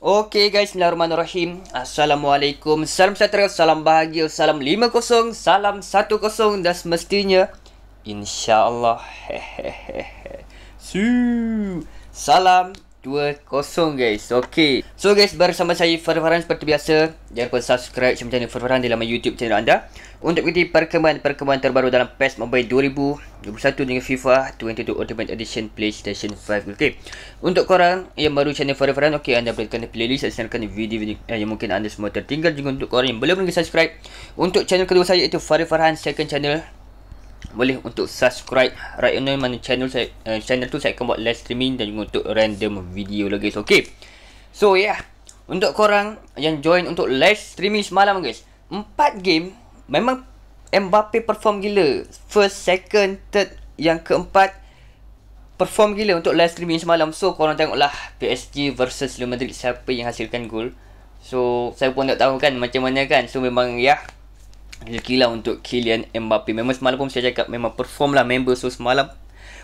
Okey guys, Bismillahirrahmanirrahim. Assalamualaikum, salam sejahtera, salam bahagia, salam 50, salam 10 dan semestinya insya-Allah. Su. Salam 20 guys. Okey. So guys, bersama saya Farfaran seperti biasa. Jangan lupa subscribe channel Farfaran di laman YouTube channel anda. Untuk ikuti perkembangan-perkembangan terbaru dalam PES Mobile 2021 dengan FIFA 22 Ultimate Edition PlayStation 5 Okey. Untuk korang yang baru channel Farah Farhan okay, Anda boleh tekan playlist dan senarkan video-video eh, yang mungkin anda semua tertinggal Juga untuk korang yang belum lagi subscribe Untuk channel kedua saya iaitu Farah Farhan second channel boleh untuk subscribe right now mana channel saya uh, channel tu saya akan buat live streaming dan juga untuk random video lagi so okay so yeah untuk korang yang join untuk live streaming semalam guys 4 game memang Mbappe perform gila first second third yang keempat perform gila untuk live streaming semalam so korang tengoklah PSG versus Real Madrid siapa yang hasilkan gol so saya pun tak tahu kan macam mana kan so memang ya gila untuk Kylian Mbappe memang semalam pun saya cakap memang perform lah member so semalam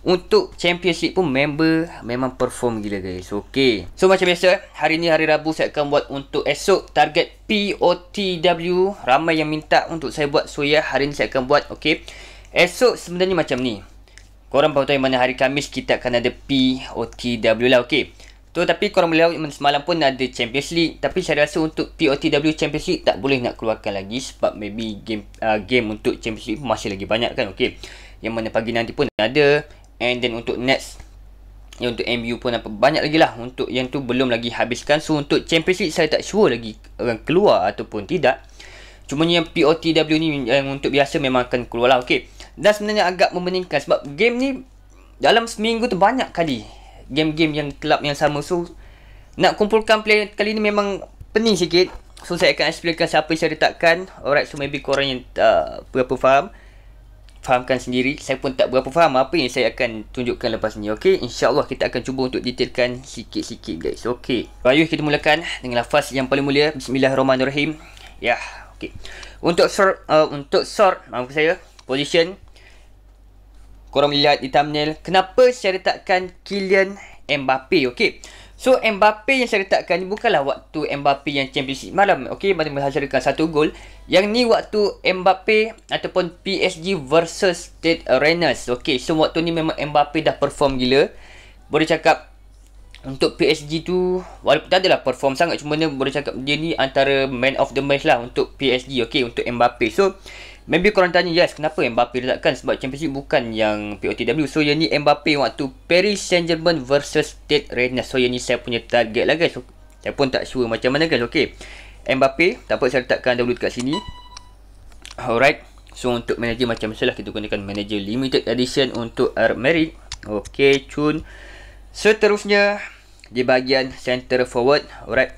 untuk championship pun member memang perform gila guys Okay So macam biasa Hari ni hari Rabu saya akan buat untuk esok Target POTW Ramai yang minta untuk saya buat So ya yeah, hari ni saya akan buat Okay Esok sebenarnya macam ni Korang pun tahu yang mana hari Kamis kita akan ada POTW lah Okay Tu tapi korang boleh tahu semalam pun ada Champions League Tapi saya rasa untuk POTW Champions League tak boleh nak keluarkan lagi Sebab maybe game uh, game untuk Champions League masih lagi banyak kan Okey. Yang mana pagi nanti pun ada And then untuk Nets Ya untuk MU pun apa banyak lagi lah Untuk yang tu belum lagi habiskan So untuk Champions League saya tak sure lagi akan keluar ataupun tidak Cuma yang POTW ni yang untuk biasa memang akan keluar lah okay. Dan sebenarnya agak membeningkan Sebab game ni dalam seminggu tu banyak kali Game-game yang kelab yang sama So nak kumpulkan player kali ni memang pening sikit So saya akan explainkan siapa yang saya letakkan Alright so maybe korang yang uh, berapa faham fahamkan sendiri saya pun tak berapa faham apa yang saya akan tunjukkan lepas ni okey insyaallah kita akan cuba untuk detailkan sikit-sikit guys okey ayuh kita mulakan dengan lafaz yang paling mulia bismillahirrahmanirrahim ya yeah. okey untuk short, uh, untuk short, maaf saya position korang lihat di thumbnail kenapa saya letakkan Kylian Mbappe okey So Mbappe yang saya letakkan ni bukanlah waktu Mbappe yang Champions League malam Okay, mana menghasilkan satu gol Yang ni waktu Mbappe ataupun PSG versus State Arenas Okay, so waktu ni memang Mbappe dah perform gila Boleh cakap untuk PSG tu walaupun tak adalah perform sangat Cuma ni boleh cakap dia ni antara man of the match lah untuk PSG Okay, untuk Mbappe So Maybe korang tanya yes kenapa Mbappe diletakkan sebab Champions League bukan yang POTW So yang ni Mbappe waktu Paris Saint-Germain versus State Rennes So yang ni saya punya target lah guys Saya pun tak sure macam mana guys Okay Mbappe tak apa saya letakkan dulu dekat sini Alright So untuk manager macam masalah kita gunakan manager limited edition untuk Arab Merit Okay cun Seterusnya Di bahagian center forward Alright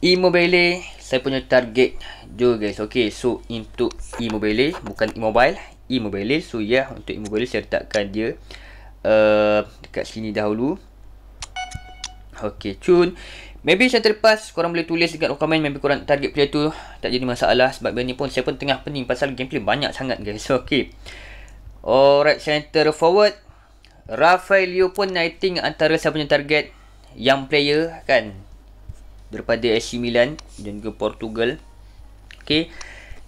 Immobile Saya punya target juga guys Okay so untuk e-mobile Bukan e-mobile E-mobile So ya yeah, untuk e-mobile saya letakkan dia uh, Dekat sini dahulu Okay cun Maybe saya terlepas Korang boleh tulis dekat komen Maybe korang target player tu Tak jadi masalah Sebab benda ni pun Saya pun tengah pening Pasal gameplay banyak sangat guys Okay Alright center forward Rafaelio pun I think antara saya punya target Yang player kan Daripada AC Milan Dan juga Portugal Okay.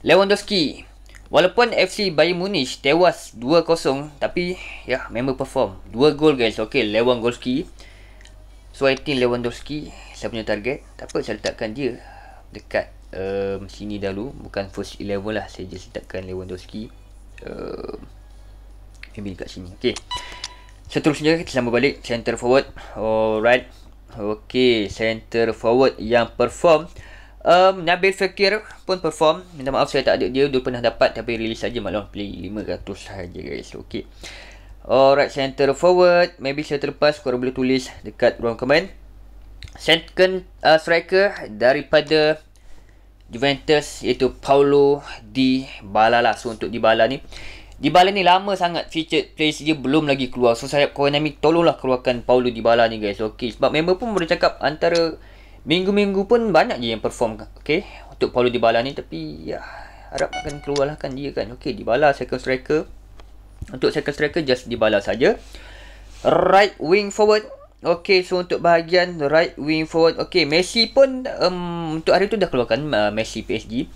Lewandowski. Walaupun FC Bayern Munich tewas 2-0. Tapi, ya, yeah, member perform. 2 gol guys. Okay, Lewandowski. So, I think Lewandowski. Saya punya target. Tak apa, saya letakkan dia. Dekat um, sini dahulu. Bukan first 11 lah. Saya just letakkan Lewandowski. Um, maybe dekat sini. Okay. Seterusnya, kita sambung balik. Center forward. Alright. Okay, center forward yang perform um, Nabil Fakir pun perform Minta maaf saya tak ada dia Dia pernah dapat Tapi release saja malam Play 500 saja guys Okay Alright center forward Maybe saya terlepas Korang boleh tulis Dekat ruang komen Second uh, striker Daripada Juventus Iaitu Paulo Di Balala So untuk di Balala ni di Bala ni lama sangat featured place dia belum lagi keluar. So saya Konami tolonglah keluarkan Paulo di Bala ni guys. Okey sebab member pun boleh cakap antara Minggu-minggu pun banyak je yang perform okay? Untuk Paulo Dybala ni Tapi ya harap Harapkan keluarlahkan dia kan Okay Dybala second striker Untuk second striker Just Dybala saja. Right wing forward Okay so untuk bahagian Right wing forward Okay Messi pun um, Untuk hari tu dah keluarkan uh, Messi PSG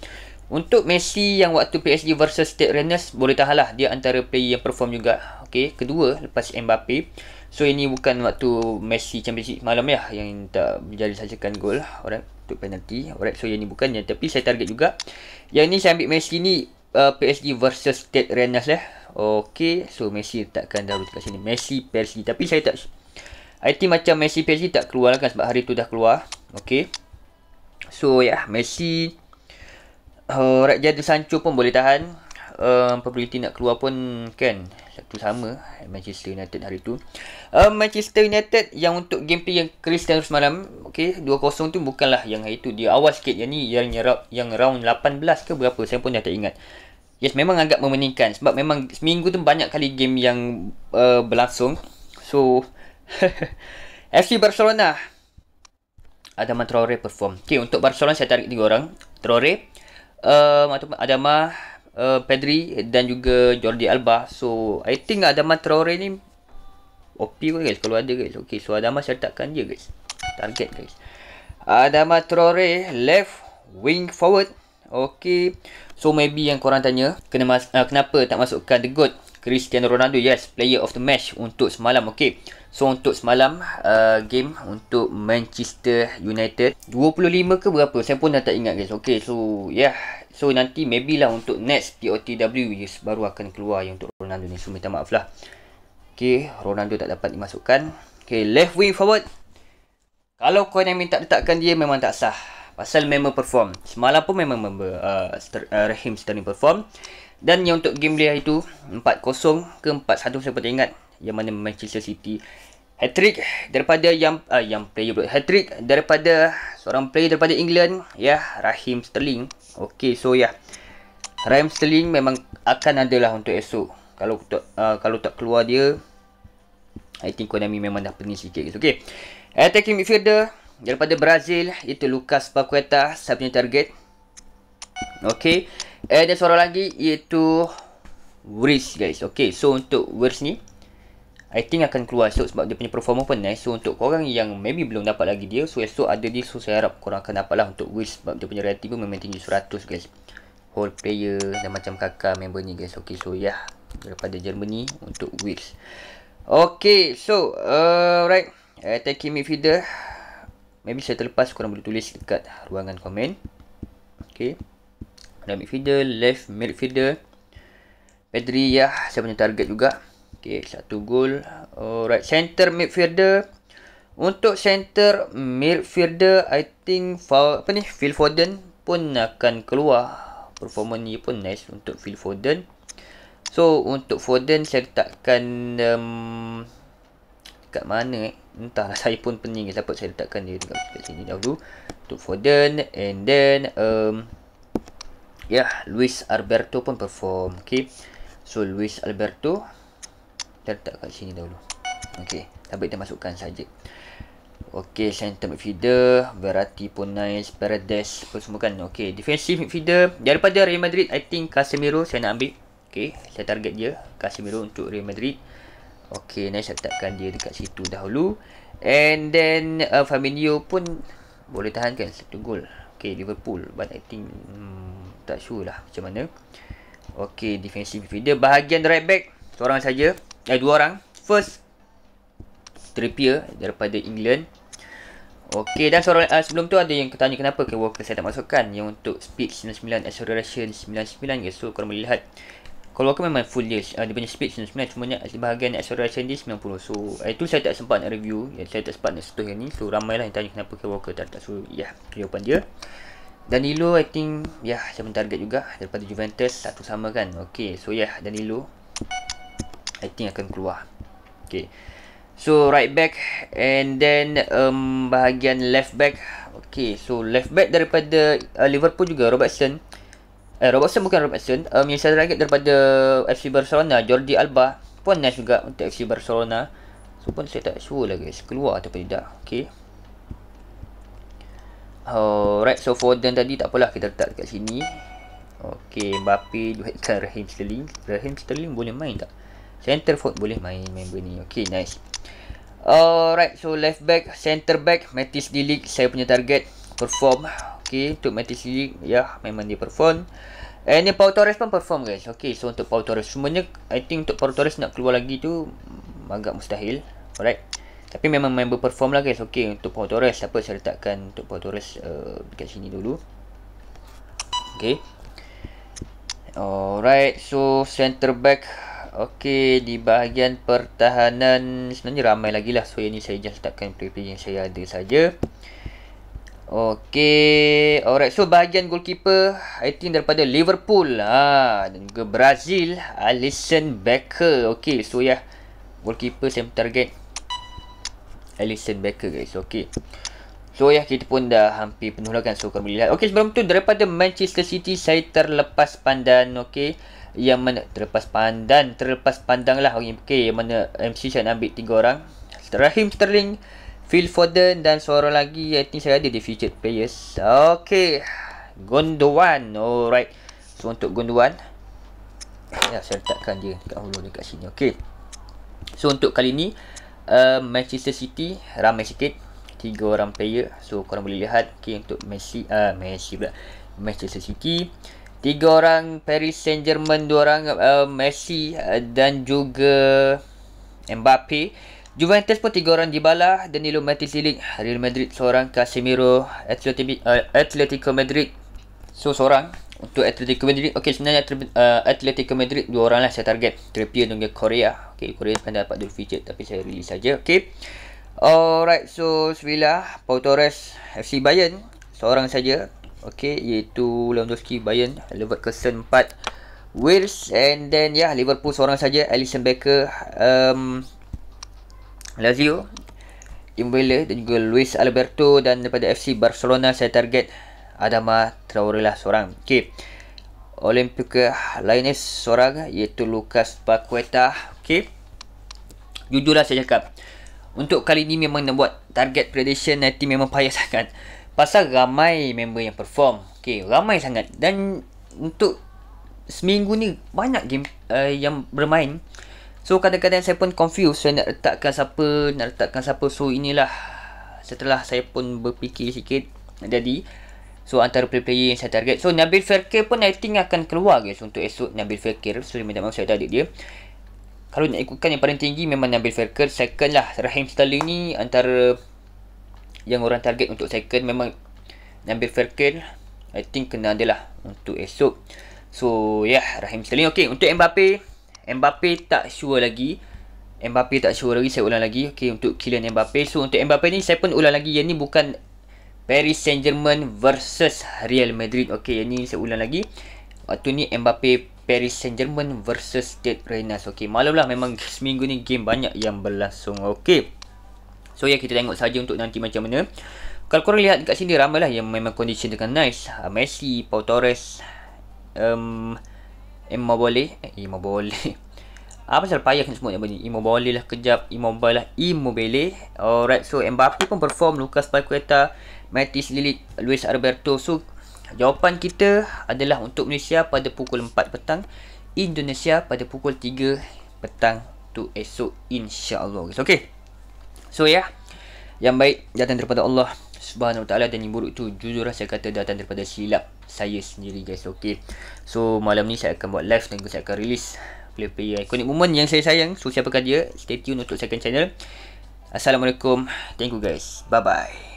Untuk Messi yang waktu PSG versus State Rennes Boleh tahan lah Dia antara player yang perform juga Okay Kedua Lepas Mbappe So ini bukan waktu Messi Champions League malam ya yang tak menjadi sajakan gol. orang untuk penalti. orang. so ini bukan ya, tapi saya target juga. Yang ini saya ambil Messi ni uh, PSG versus Stad Rennes lah. Eh. Okay, so Messi letakkan dahulu ke sini. Messi PSG tapi saya tak I think macam Messi PSG tak keluar lah kan sebab hari tu dah keluar. Okay. So ya, yeah, Messi Alright, uh, Jadon Sancho pun boleh tahan um, probability nak keluar pun kan satu sama Manchester United hari tu um, Manchester United yang untuk gameplay yang Chris Cristiano semalam okay, 2-0 tu bukanlah yang hari tu dia awal sikit yang ni yang yang round 18 ke berapa saya pun dah tak ingat yes memang agak memeningkan sebab memang seminggu tu banyak kali game yang uh, berlangsung so FC Barcelona Adama Traore perform Okay untuk Barcelona saya tarik 3 orang Traore um, Adama Uh, Pedri dan juga Jordi Alba. So, I think Adama Traore ni OP kot guys. Kalau ada guys. Okay, so Adama sertakan dia guys. Target guys. Adama Traore, left wing forward. Okay. So, maybe yang korang tanya, kena mas uh, kenapa tak masukkan The Goat? Cristiano Ronaldo, yes, player of the match untuk semalam, okay. So, untuk semalam, uh, game untuk Manchester United. 25 ke berapa? Saya pun dah tak ingat, guys. Okay, so, yeah. So nanti maybe lah untuk next POTW yes, baru akan keluar yang untuk Ronaldo ni. So minta maaf lah. Okay, Ronaldo tak dapat dimasukkan. Okay, left wing forward. Kalau kau yang minta letakkan dia memang tak sah. Pasal member perform. Semalam pun memang member uh, ster, uh, Rahim Sterling perform. Dan yang untuk game dia itu 4-0 ke 4-1 saya pun ingat. Yang mana Manchester City. Hat-trick daripada yang... Uh, yang player pula. Hat-trick daripada seorang player daripada England ya yeah, Rahim Sterling okey so ya yeah. Rahim Sterling memang akan adalah untuk esok kalau uh, kalau tak keluar dia I think Konami memang dah pening sikit guys okey attacking midfielder daripada Brazil itu Lucas Paqueta sebagai target okey eh dan seorang lagi iaitu Wris guys okey so untuk Wris ni I think akan keluar esok sebab dia punya performa pun nice. Eh. So untuk korang yang maybe belum dapat lagi dia. So esok ada dia. So saya harap korang akan dapat lah untuk wish. Sebab dia punya rating pun memang tinggi 100 guys. Whole player dan macam kakak member ni guys. Okay so yeah. Daripada Germany untuk wish. Okay so. Uh, alright, Uh, alright. Attacking midfielder. Maybe saya terlepas korang boleh tulis dekat ruangan komen. Okay. Dan midfielder. Left midfielder. Pedri ya. Saya punya target juga. Okey, satu gol. Alright, center midfielder. Untuk center midfielder, I think apa ni? Phil Foden pun akan keluar. Performance dia pun nice untuk Phil Foden. So, untuk Foden saya letakkan um, dekat mana eh? Entahlah, saya pun pening siapa saya letakkan dia dekat, dekat sini dahulu. Untuk Foden and then um, ya, yeah, Luis Alberto pun perform. Okey. So, Luis Alberto kita letak kat sini dahulu Okey, tapi kita masukkan saja. Okey, center midfielder Verratti pun nice Paradise pun semua kan Okey, defensive midfielder Daripada Real Madrid I think Casemiro saya nak ambil Okey, saya target dia Casemiro untuk Real Madrid Okey, nice letakkan dia dekat situ dahulu And then uh, Fabinho pun Boleh tahankan satu gol Okey, Liverpool But I think hmm, Tak sure lah macam mana Okey, defensive midfielder Bahagian right back seorang saja eh dua orang first Trippier daripada England Okey dan seorang, uh, sebelum tu ada yang tanya kenapa ke Walker saya tak masukkan yang untuk speed 99 acceleration 99 ke ya, so korang boleh lihat kalau Walker memang full dia, uh, eh, dia punya speed 99 cuma ni bahagian acceleration dia 90 so uh, eh, itu saya tak sempat nak review ya, saya tak sempat nak setuh yang ni so ramailah yang tanya kenapa ke Walker tak tak so ya yeah, jawapan dia Danilo I think ya yeah, saya target juga daripada Juventus satu sama kan Okey so ya yeah, Danilo I think akan keluar Okay So right back And then um, Bahagian left back Okay so left back daripada uh, Liverpool juga Robertson eh, Robertson bukan Robertson um, Yang saya target daripada FC Barcelona Jordi Alba Pun nice juga untuk FC Barcelona So pun saya tak sure lah guys Keluar atau tidak Okay Alright so Foden tadi tak apalah kita letak dekat sini Okay Mbappe duetkan Raheem Sterling Raheem Sterling boleh main tak? center forward boleh main member ni okay nice alright so left back center back Matis Delik saya punya target perform okay. untuk Matis Delik ya yeah, memang dia perform and ni Paul Torres pun perform guys okay. so untuk Paul Torres semuanya i think untuk Paul Torres nak keluar lagi tu mm, agak mustahil alright tapi memang member perform lah guys okay. untuk Paul Torres apa saya letakkan untuk Paul Torres uh, dekat sini dulu okay. Alright, so center back Okey, di bahagian pertahanan sebenarnya ramai lagi lah. So, yang ni saya just letakkan player-player yang saya ada saja. Okey, alright. So, bahagian goalkeeper, I think daripada Liverpool ha, dan juga Brazil, Alisson Becker. Okey, so ya, yeah, goalkeeper same target. Alisson Becker guys, okey. So, ya, yeah, kita pun dah hampir penuh lah kan. So, korang boleh lihat. Okey, sebelum tu, daripada Manchester City, saya terlepas pandan, okey yang mana terlepas pandan terlepas pandanglah orang okay. yang mana MC Chan ambil tiga orang Rahim Sterling Phil Foden dan seorang lagi I think saya ada di featured players Okay Gondwan Alright So untuk Gondwan Ya saya letakkan dia dekat hulu dekat sini Okay So untuk kali ni uh, Manchester City ramai sikit Tiga orang player So korang boleh lihat Okay untuk Messi uh, Messi pula Manchester City Tiga orang Paris Saint-Germain, dua orang uh, Messi uh, dan juga Mbappe. Juventus pun tiga orang Dybala, Danilo Matisilic, Real Madrid seorang, Casemiro, eh, Atletico Madrid. So, seorang untuk Atletico Madrid. Okey, sebenarnya uh, Atletico Madrid dua orang lah saya target. Trippier dan Korea. Okey, Korea akan dapat dua feature tapi saya release saja. Okey. Alright, so Sevilla, Pau Torres, FC Bayern, seorang saja okey iaitu Lewandowski, Bayern, Leverkusen 4, Wales and then ya yeah, Liverpool seorang saja Alisson Becker, um, Lazio, Immobile dan juga Luis Alberto dan daripada FC Barcelona saya target Adama Traore lah seorang. Okey. Olympique Lyonnais seorang iaitu Lucas Paqueta. Okey. Jujurlah saya cakap. Untuk kali ini memang nak buat target prediction nanti memang payah sangat pasal ramai member yang perform okay ramai sangat dan untuk seminggu ni banyak game uh, yang bermain so kadang-kadang saya pun confused saya nak letakkan siapa nak letakkan siapa so inilah setelah saya pun berfikir sikit jadi so antara player-player yang saya target so Nabil Fakir pun I think akan keluar guys untuk esok Nabil Fakir sorry minta maaf saya tadi dia kalau nak ikutkan yang paling tinggi memang Nabil Fakir second lah Rahim Sterling ni antara yang orang target untuk second memang Nabil Ferkin I think kena dia lah untuk esok So yeah Rahim Sterling Okay untuk Mbappe Mbappe tak sure lagi Mbappe tak sure lagi saya ulang lagi Okay untuk Kylian Mbappe So untuk Mbappe ni saya pun ulang lagi Yang ni bukan Paris Saint Germain versus Real Madrid Okay yang ni saya ulang lagi Waktu ni Mbappe Paris Saint Germain versus Ted Reynas Okay malam lah memang seminggu ni game banyak yang berlangsung Okay So ya yeah, kita tengok saja untuk nanti macam mana. Kalau korang lihat dekat sini ramailah yang memang condition dengan nice. Uh, Messi, Paul Torres, um, Immobile, eh, Immobile. Apa ah, salah payah kan semua yang bunyi. Immobile lah kejap. Immobile lah. Immobile. Alright. So Mbappe pun perform. Lucas Paqueta, Matis Lilik, Luis Alberto. So jawapan kita adalah untuk Malaysia pada pukul 4 petang. Indonesia pada pukul 3 petang tu esok insya-Allah. Okey. So ya, yeah. yang baik datang daripada Allah Subhanahu taala dan yang buruk tu jujur saya kata datang daripada silap saya sendiri guys. Okey. So malam ni saya akan buat live dan saya akan rilis player player iconic moment yang saya sayang. So siapakah dia? Stay tune untuk second channel. Assalamualaikum. Thank you guys. Bye bye.